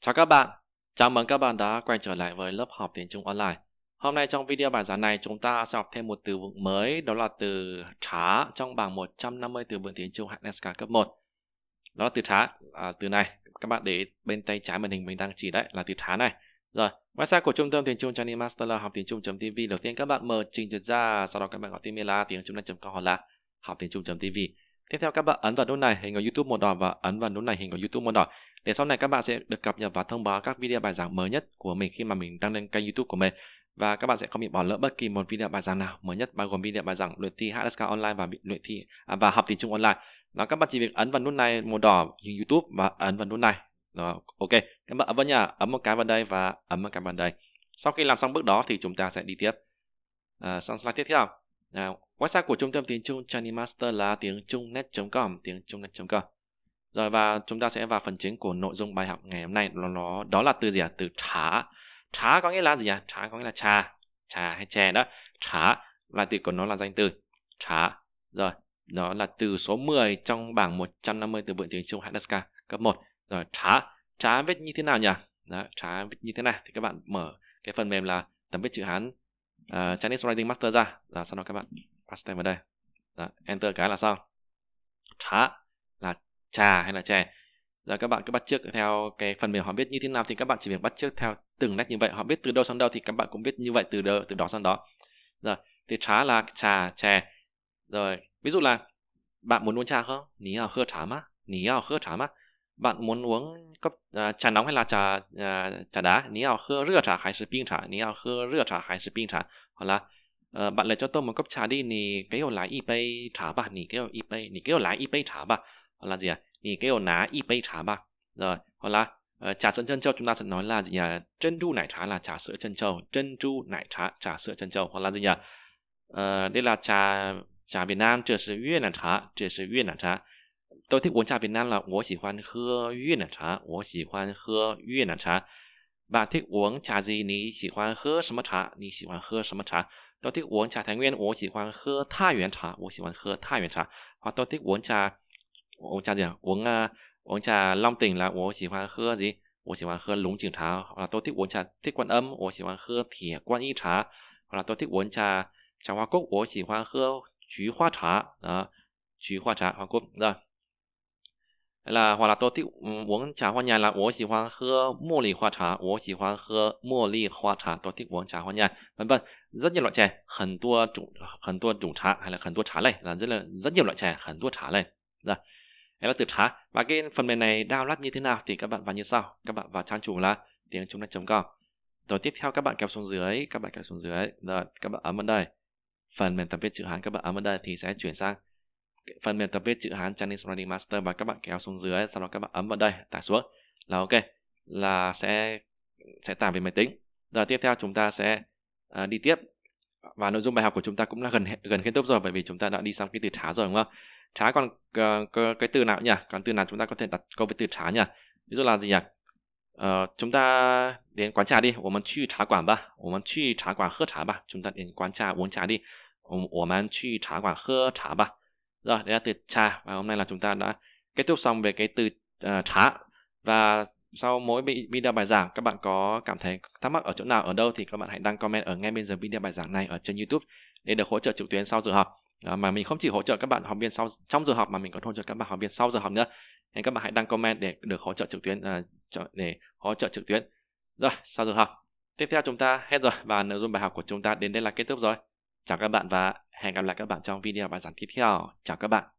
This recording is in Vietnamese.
Chào các bạn, chào mừng các bạn đã quay trở lại với lớp học tiếng Trung online. Hôm nay trong video bài giảng này chúng ta sẽ học thêm một từ vựng mới đó là từ trá trong bảng 150 từ vựng tiếng Trung hạng SK cấp 1. Đó là từ trá, à, từ này các bạn để bên tay trái màn hình mình đang chỉ đấy là từ trá này. Rồi, website của trung tâm tiếng Trung Chinese Master là học tiếng Trung.tv. Đầu tiên các bạn mở trình duyệt ra, sau đó các bạn gọi email là tiếng Trung.com hoặc là học tiếng Trung.tv. Tiếp theo các bạn ấn vào nút này hình ở YouTube màu đỏ và ấn vào nút này hình ở YouTube màu đỏ để sau này các bạn sẽ được cập nhật và thông báo các video bài giảng mới nhất của mình khi mà mình đăng lên kênh youtube của mình và các bạn sẽ không bị bỏ lỡ bất kỳ một video bài giảng nào mới nhất bao gồm video bài giảng luyện thi HSK online và luyện thi à, và học tiếng Trung online. Đó các bạn chỉ việc ấn vào nút này màu đỏ như YouTube và ấn vào nút này. Đó, ok. Các bạn ấn vào nhà, ấn một cái vào đây và ấn một cái vào đây. Sau khi làm xong bước đó thì chúng ta sẽ đi tiếp. À, sang slide tiếp theo. À, website của trung tâm tiếng Trung Chinese Master là tiếng trung net.com, tiếng trung net.com. Rồi và chúng ta sẽ vào phần chính của nội dung bài học ngày hôm nay nó, nó đó là từ gì ạ? À? Từ trà. Trà có nghĩa là gì ạ? À? Trà có nghĩa là trà, trà hay chè đó. Trà là từ của nó là danh từ. Trà. Rồi, đó là từ số 10 trong bảng 150 từ vựng tiếng Trung Hadaska cấp 1. Rồi trà, trà viết như thế nào nhỉ? Đó, trà viết như thế này thì các bạn mở cái phần mềm là tấm viết chữ Hán uh, Chinese Writing Master ra. Rồi sau đó các bạn paste vào đây. Đó, enter cái là sao? Trà trà hay là chè giờ các bạn cứ bắt chước theo cái phần mềm họ biết như thế nào thì các bạn chỉ việc bắt chước theo từng nét như vậy họ biết từ đâu sang đâu thì các bạn cũng biết như vậy từ đó từ đó sang đó rồi thì trà là trà chè rồi ví dụ là bạn muốn uống trà không ní hào khơ trà má ní hào khơ trà má bạn muốn uống cốc uh, trà nóng hay là trà uh, trà đá ní hào khơ rửa trà hay là bình trà ní hào khơ rửa trà hay là bình trà hoặc là ờ, bạn lại cho tôi một cốc trà đi nì cái hồi lái y bay trà bà nì cái hồi y bay nì cái hồi lái y bay trà bà 好了姐，你给我拿一杯茶吧。好啦，呃，假设叫，就那什侬啦姐，珍珠奶茶啦，假设叫珍珠奶茶，假设叫。好了姐，呃，你啦加加越南，这是越南茶，这是越南茶。到底我加越南了，我喜欢喝越南茶，我喜欢喝越南茶。到底我加姐你喜欢喝什么茶？你喜欢喝什么茶？到底我加太原，我喜欢喝太原茶，我喜欢喝太原茶。好，到底我加。uống uống uống trà trà gì long 我我讲讲，我啊，我讲浪顶了，我喜欢喝 gì？我喜欢喝龙井茶，hoặc là gì hoặc là tôi thích uống trà thích quan âm, hoặc là tôi thích uống trà trà hoa cúc, 我喜欢喝菊花茶啊，菊花茶 hoa cúc rồi. là hoặc là tôi thích uống trà hoa nhài là tôi thích uống trà hoa nhài, vân vân, rất nhiều loại trà, 很多种很多种茶，hay là 很多茶类，là rất là rất nhiều loại trà, 很多茶类，rồi. Em từ khá và cái phần mềm này download như thế nào thì các bạn vào như sau các bạn vào trang chủ là tiếng chúng com rồi tiếp theo các bạn kéo xuống dưới các bạn kéo xuống dưới rồi các bạn ấn vào đây phần mềm tập viết chữ hán các bạn ấn vào đây thì sẽ chuyển sang phần mềm tập viết chữ hán Chinese Writing Master và các bạn kéo xuống dưới sau đó các bạn ấn vào đây tải xuống là ok là sẽ sẽ tải về máy tính rồi tiếp theo chúng ta sẽ à, đi tiếp và nội dung bài học của chúng ta cũng là gần gần kết thúc rồi bởi vì chúng ta đã đi xong cái từ thả rồi đúng không trái còn uh, ờ, cái, từ nào nhỉ còn từ nào chúng ta có thể đặt câu với từ trá nhỉ ví dụ là gì nhỉ uh, chúng ta đến quán trà đi chúng ta 我们去茶馆吧我们去茶馆喝茶吧 chúng ta đến quán trà uống trà đi 我们去茶馆喝茶吧 rồi đấy là từ trà và hôm nay là chúng ta đã kết thúc xong về cái từ uh, và sau mỗi video bài giảng các bạn có cảm thấy thắc mắc ở chỗ nào ở đâu thì các bạn hãy đăng comment ở ngay bên giờ video bài giảng này ở trên YouTube để được hỗ trợ trực tuyến sau giờ học. Ờ, mà mình không chỉ hỗ trợ các bạn học viên sau trong giờ học mà mình còn hỗ trợ các bạn học viên sau giờ học nữa nên các bạn hãy đăng comment để được hỗ trợ trực tuyến à, để hỗ trợ trực tuyến rồi sau giờ học tiếp theo chúng ta hết rồi và nội dung bài học của chúng ta đến đây là kết thúc rồi chào các bạn và hẹn gặp lại các bạn trong video bài giảng tiếp theo chào các bạn